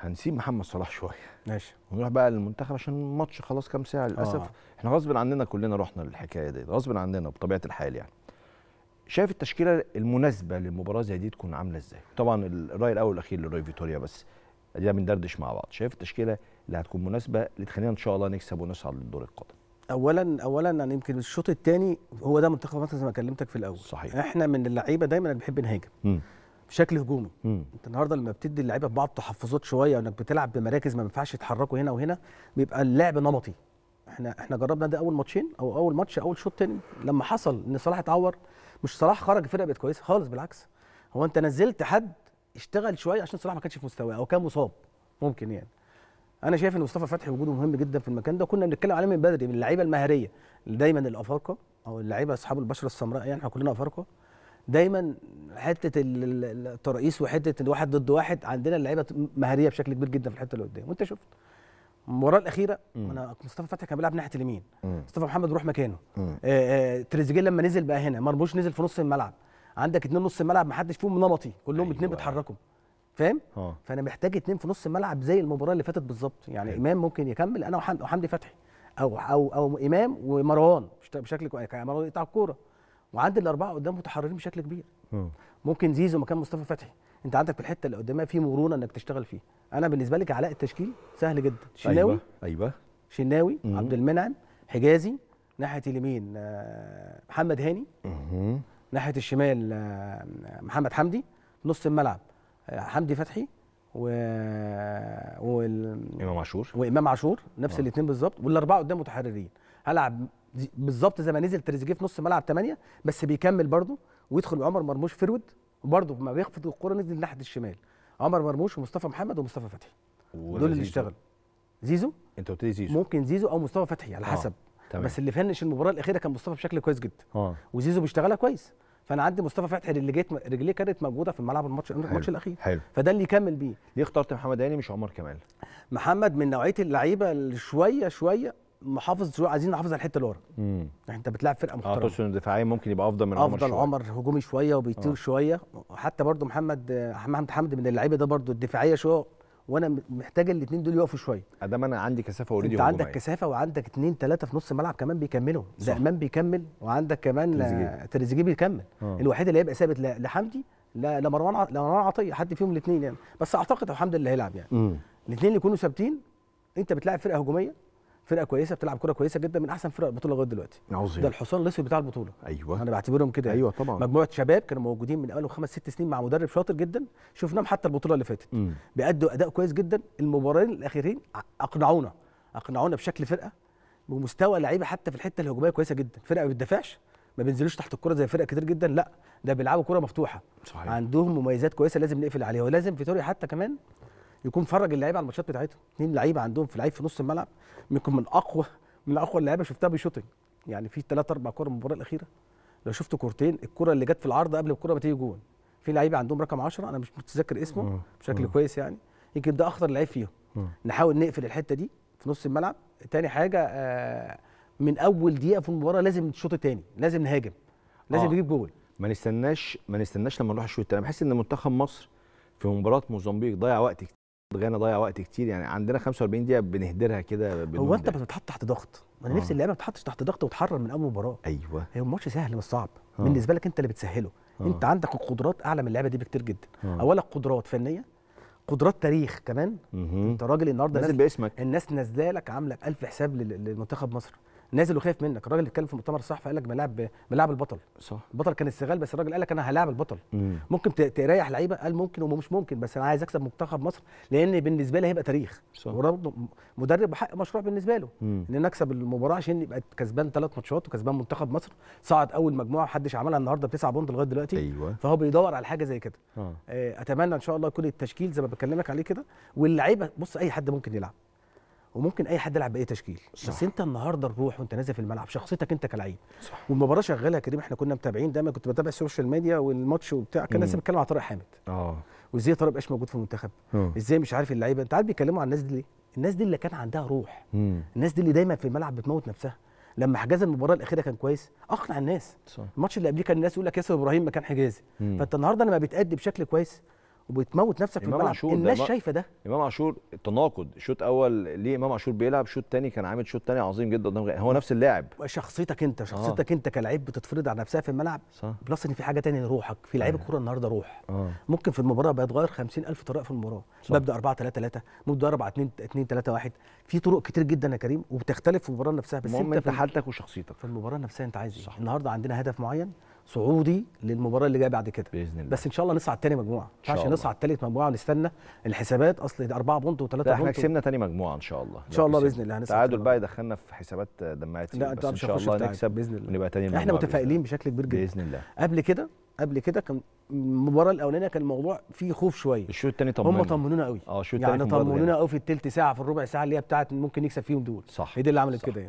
هنسيب محمد صلاح شويه ماشي ونروح بقى للمنتخب عشان الماتش خلاص كام ساعه للاسف آه. احنا غصب عننا كلنا رحنا للحكايه دي غصب عننا بطبيعه الحال يعني شايف التشكيله المناسبه للمباراه زي دي تكون عامله ازاي طبعا الراي الاول والاخير لروي فيتوريا بس ادينا بندردش مع بعض شايف التشكيله اللي هتكون مناسبه اللي تخلينا ان شاء الله نكسب ونصعد للدور القادم اولا اولا يعني يمكن الشوط الثاني هو ده منتخب مصر زي ما كلمتك في الاول صحيح احنا من اللعيبه دايما اللي بنحب نهاجم بشكل هجومي مم. انت النهارده لما بتدي اللعيبه بعض التحفظات شويه انك بتلعب بمراكز ما ينفعش يتحركوا هنا وهنا بيبقى اللعب نمطي احنا احنا جربنا ده اول ماتشين او اول ماتش اول شوط تاني لما حصل ان صلاح اتعور مش صلاح خرج الفرقه بقت كويسه خالص بالعكس هو انت نزلت حد اشتغل شويه عشان صلاح ما كانش في مستواه او كان مصاب ممكن يعني انا شايف ان مصطفى فتحي وجوده مهم جدا في المكان ده كنا بنتكلم عليه من بدري من اللعيبه المهاريه دايما الافارقه او اللعيبه اصحاب البشره السمراء يعني احنا كلنا افارقه دايما حته الترئيس وحته الواحد ضد واحد عندنا اللعيبه مهاريه بشكل كبير جدا في الحته اللي قدام وانت شفت المباراه الاخيره مم. انا مصطفى فتحي كان بيلعب ناحيه اليمين مصطفى محمد روح مكانه آه، آه، تريزيجيه لما نزل بقى هنا مرموش نزل في نص الملعب عندك اتنين نص الملعب ما حدش فيهم نمطي كلهم أيوة. بيتحركوا فاهم فانا محتاج اتنين في نص الملعب زي المباراه اللي فاتت بالظبط يعني أيوة. امام ممكن يكمل انا وحمدي فتحي او او او امام ومروان بشكل كويس مروان يقطع الكوره وعند الاربعه قدام متحررين بشكل كبير م. ممكن زيزو مكان مصطفى فتحي انت عندك في الحته اللي قدامها في مرونه انك تشتغل فيه انا بالنسبه لك علاء التشكيل سهل جدا أيوة، شناوي ايوه, أيوة. شناوي مم. عبد المنعم حجازي ناحيه اليمين آه، محمد هاني مم. ناحيه الشمال آه، محمد حمدي نص الملعب آه، حمدي فتحي و وال... امام عاشور وامام عاشور نفس الاثنين بالظبط والاربعه قدام متحررين هلعب بالظبط زي ما نزل تريزيجيه في نص ملعب 8 بس بيكمل برضه ويدخل عمر مرموش فرود وبرضه ما بيخفض الكوره نزل ناحيه الشمال عمر مرموش ومصطفى محمد ومصطفى فتحي دول اللي اشتغلوا زيزو انت قلت لي زيزو ممكن زيزو او مصطفى فتحي على آه، حسب آه. بس اللي فنش المباراه الاخيره كان مصطفى بشكل كويس جدا آه. وزيزو بيشتغلها كويس فانا عندي مصطفى فتحي اللي جيت رجليه كانت موجوده في الملعب الماتش الماتش الاخير حلو. فده اللي يكمل بيه ليه اخترت محمد هاني مش عمر كمال محمد من نوعيه اللعيبه اللي شويه شويه محافظ عايزين نحافظ على الحته اللي ورا يعني انت بتلعب فرقه آه، محترمه اه تقصد دفاعيا ممكن يبقى افضل من افضل عمر, عمر هجومي شويه وبيطير آه. شويه حتى برده محمد محمد حمدي من اللعيبه ده برده الدفاعيه شويه وانا محتاج الاثنين دول يقفوا شويه ادام انا عندي كثافه اوريدي انت عندك كثافه وعندك اثنين ثلاثه في نص الملعب كمان بيكملوا زقمان بيكمل وعندك كمان تريزيجيه بيكمل آه. الوحيد اللي هيبقى ثابت لحمدي لا لمروان لمروان عطيه حد فيهم الاثنين يعني بس اعتقد الحمد لله هيلعب يعني الاثنين اللي يكونوا ثابتين انت بتلعب فرقه هجوميه فرقه كويسه بتلعب كره كويسه جدا من احسن فرق البطوله لغايه دلوقتي عظيم ده الحصان الاسود بتاع البطوله ايوه انا بعتبرهم كده يعني. ايوه طبعا مجموعه شباب كانوا موجودين من اول خمس ست سنين مع مدرب شاطر جدا شفناهم حتى البطوله اللي فاتت بيأدوا اداء كويس جدا المبارين الاخيرين اقنعونا اقنعونا بشكل فرقه بمستوى لعيبه حتى في الحته الهجوميه كويسه جدا فرقه ما بتدافعش ما بينزلوش تحت الكره زي فرق كتير جدا لا ده بيلعبوا كره مفتوحه صحيح. عندهم مميزات كويسه لازم نقفل عليها ولازم فيتوريا حتى كمان يكون فرج اللعيبه على الماتشات بتاعتهم اثنين لعيبه عندهم في لعيب في نص الملعب يكون من اقوى من اقوى اللعيبه شفتها بيشوطنج يعني في ثلاث اربع كور المباراه الاخيره لو شفت كورتين الكره اللي جت في العارضه قبل الكره ما تيجي جون في لعيبه عندهم رقم 10 انا مش متذكر اسمه بشكل كويس يعني يمكن ده اخطر لعيب فيهم نحاول نقفل الحته دي في نص الملعب تاني حاجه آه، من اول دقيقه في المباراه لازم الشوط الثاني لازم نهاجم لازم آه. نجيب جول ما نستناش ما نستناش لما نروح الشوط الثاني بحس ان منتخب مصر في مباراه موزمبيق ضيع وقت كتير بغينا ضيع وقت كتير يعني عندنا 45 دقيقه بنهدرها كده هو انت بتتحط تحت ضغط انا آه. نفسي اللعيبه ما تتحطش تحت ضغط وتحرر من اول مباراه ايوه هي الماتش سهل مش صعب آه. بالنسبه لك انت اللي بتسهله آه. انت عندك القدرات اعلى من اللعيبه دي بكتير جدا آه. اولا قدرات فنيه قدرات تاريخ كمان مه. انت راجل النهارده نازل باسمك الناس نازله لك عامله الف حساب لمنتخب مصر نازل وخايف منك الراجل اللي اتكلم في مؤتمر الصحفي قال لك بلعب بلعب البطل صح البطل كان استغلال بس الراجل قال لك انا هلاعب البطل مم. ممكن تريح لعيبه قال ممكن ومش ممكن بس انا عايز اكسب منتخب مصر لان بالنسبه لي هيبقى تاريخ وبرضه مدرب حق مشروع بالنسبه له مم. ان انا اكسب المباراه عشان يبقى كسبان ثلاث ماتشات وكسبان منتخب مصر صعد اول مجموعه محدش عملها النهارده بتسعه بونت لغايه دلوقتي أيوة. فهو بيدور على حاجه زي كده آه. آه. اتمنى ان شاء الله يكون التشكيل زي ما بكلمك عليه كده واللعيبه بص اي حد ممكن يلعب وممكن اي حد يلعب باي تشكيل صح. بس انت النهارده الروح وانت نازل في الملعب شخصيتك انت كلاعب والمباراه شغاله يا كريم احنا كنا متابعين دايما كنت بتابع السوشيال ميديا والماتش وبتاع كان الناس بتتكلم على طارق حامد اه وازاي طارق مبقاش موجود في المنتخب آه. ازاي مش عارف اللعيبه انت عارف بيتكلموا عن الناس دي ليه الناس دي اللي كان عندها روح م. الناس دي اللي دايما في الملعب بتموت نفسها لما حجاز المباراه الاخيره كان كويس اقنع الناس صح. الماتش اللي قبليه كان الناس يقول لك ياسر ابراهيم مكان حجازي فانت النهارده لما بتأدي بشكل كويس وبتموت نفسك في الملعب الناس شايفه ده امام عاشور تناقض شوط اول ليه امام عاشور بيلعب شوط تاني كان عامل شوط تاني عظيم جدا قدام هو نفس اللاعب شخصيتك انت شخصيتك آه. انت كلاعب بتتفرض على نفسها في الملعب صح. بلس ان في حاجه تانية روحك في لعيب آه. الكوره النهارده روح آه. ممكن في المباراه بقى يتغير 50000 طريقه في المباراه ببدا 4 3 3 ممكن 4 2 2 3 1 في طرق كتير جدا يا كريم وبتختلف في المباراه نفسها بس انت, انت حالتك وشخصيتك في المباراه نفسها انت عايز ايه النهارده عندنا هدف معين صعودي للمباراه اللي جايه بعد كده باذن الله بس ان شاء الله نصعد تاني مجموعه ما ينفعش نصعد تالت مجموعه ونستنى الحسابات اصل اربعه بونت وثلاثه بونت احنا كسبنا تاني مجموعه ان شاء الله ان شاء الله باذن الله هنسعد التعادل بقى يدخلنا في حسابات دمعت لا بس ان شاء الله نكسب باذن الله ونبقى تاني مجموعه احنا متفائلين بشكل كبير جدا باذن الله قبل كده قبل كده كان المباراه الاولانيه كان الموضوع فيه خوف شويه الشوط الثاني طمنونا هم طمنونا قوي اه الشوط الثاني يعني طمنونا قوي في الثلث ساعه في الربع ساعه اللي هي بتاعت ممكن نكسب فيهم دول صح هي دي اللي عملت كده يعني